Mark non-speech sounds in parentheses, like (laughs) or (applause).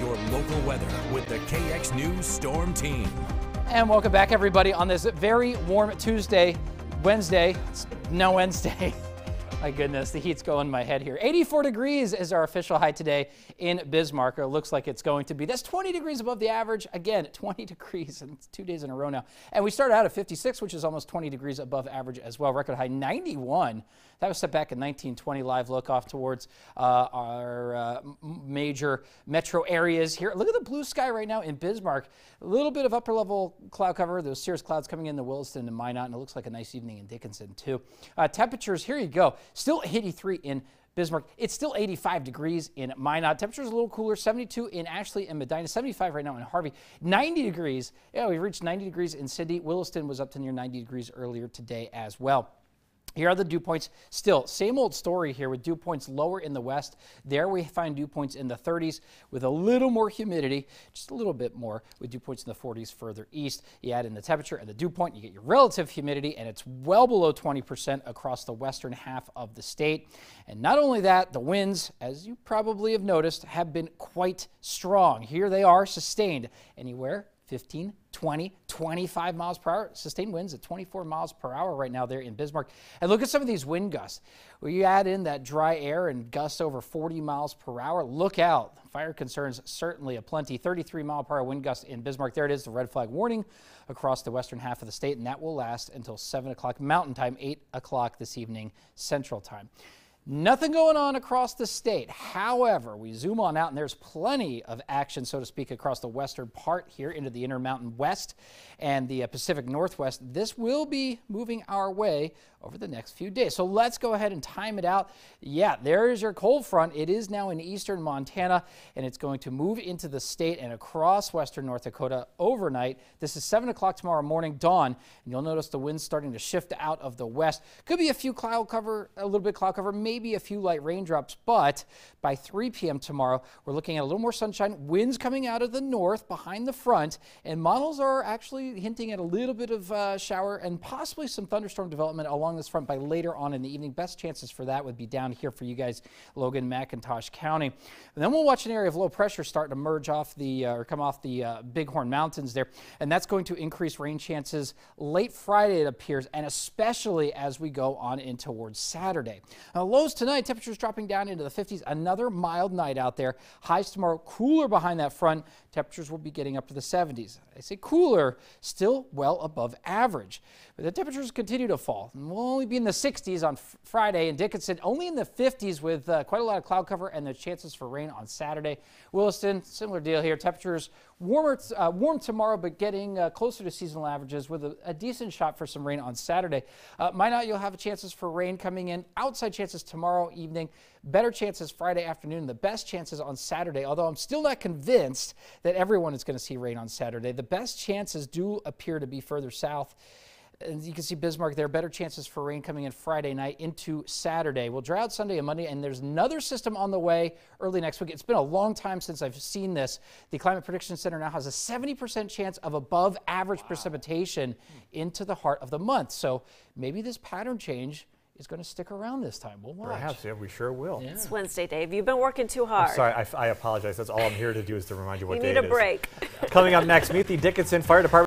your local weather with the KX News Storm Team. And welcome back, everybody, on this very warm Tuesday, Wednesday. It's no Wednesday. (laughs) My goodness, the heat's going in my head here. 84 degrees is our official high today in Bismarck. It looks like it's going to be. That's 20 degrees above the average. Again, (laughs) 20 degrees, and it's two days in a row now. And we started out at 56, which is almost 20 degrees above average as well. Record high 91. That was set back in 1920. Live look off towards uh, our uh, major metro areas here. Look at the blue sky right now in Bismarck. A little bit of upper level cloud cover, those cirrus clouds coming in the Williston and Minot, and it looks like a nice evening in Dickinson too. Uh, temperatures, here you go, still 83 in Bismarck. It's still 85 degrees in Minot. Temperatures a little cooler, 72 in Ashley and Medina, 75 right now in Harvey, 90 degrees. Yeah, we reached 90 degrees in Sydney. Williston was up to near 90 degrees earlier today as well. Here are the dew points. Still, same old story here with dew points lower in the west. There we find dew points in the 30s with a little more humidity, just a little bit more, with dew points in the 40s further east. You add in the temperature and the dew point, you get your relative humidity, and it's well below 20% across the western half of the state. And not only that, the winds, as you probably have noticed, have been quite strong. Here they are, sustained anywhere 15, 20, 25 miles per hour. Sustained winds at 24 miles per hour right now there in Bismarck. And look at some of these wind gusts. When you add in that dry air and gusts over 40 miles per hour, look out. Fire concerns certainly a plenty. 33 mile per hour wind gust in Bismarck. There it is, the red flag warning across the western half of the state, and that will last until 7 o'clock Mountain Time, 8 o'clock this evening Central Time. Nothing going on across the state. However, we zoom on out, and there's plenty of action, so to speak, across the western part here into the Intermountain West and the uh, Pacific Northwest. This will be moving our way over the next few days. So let's go ahead and time it out. Yeah, there is your cold front. It is now in eastern Montana, and it's going to move into the state and across western North Dakota overnight. This is 7 o'clock tomorrow morning, dawn, and you'll notice the wind's starting to shift out of the west. Could be a few cloud cover, a little bit cloud cover, maybe maybe a few light raindrops, but by 3 p.m. tomorrow, we're looking at a little more sunshine, winds coming out of the north behind the front, and models are actually hinting at a little bit of uh, shower and possibly some thunderstorm development along this front by later on in the evening. Best chances for that would be down here for you guys, Logan, McIntosh County. And then we'll watch an area of low pressure start to merge off the uh, or come off the uh, Bighorn Mountains there, and that's going to increase rain chances late Friday, it appears, and especially as we go on in towards Saturday. Now, low Lows tonight, temperatures dropping down into the 50s. Another mild night out there. Highs tomorrow, cooler behind that front. Temperatures will be getting up to the 70s. I say cooler, still well above average. But the temperatures continue to fall. And we'll only be in the 60s on Friday in Dickinson, only in the 50s with uh, quite a lot of cloud cover and the chances for rain on Saturday. Williston, similar deal here. Temperatures warmer, uh, warm tomorrow, but getting uh, closer to seasonal averages with a, a, decent shot for some rain on Saturday. Uh, not. you'll have chances for rain coming in. Outside chances tomorrow evening, better chances Friday afternoon, the best chances on Saturday. Although I'm still not convinced that everyone is going to see rain on Saturday. The best chances do appear to be further south. And you can see Bismarck there, better chances for rain coming in Friday night into Saturday. We'll dry out Sunday and Monday, and there's another system on the way early next week. It's been a long time since I've seen this. The Climate Prediction Center now has a 70% chance of above average wow. precipitation into the heart of the month. So maybe this pattern change is going to stick around this time. We'll watch. Perhaps, yeah, we sure will. Yeah. It's Wednesday, Dave. You've been working too hard. I'm sorry, I, I, apologize. That's all I'm here to do is to remind you what you day it is. You need a break. Coming up next, meet the Dickinson Fire Department.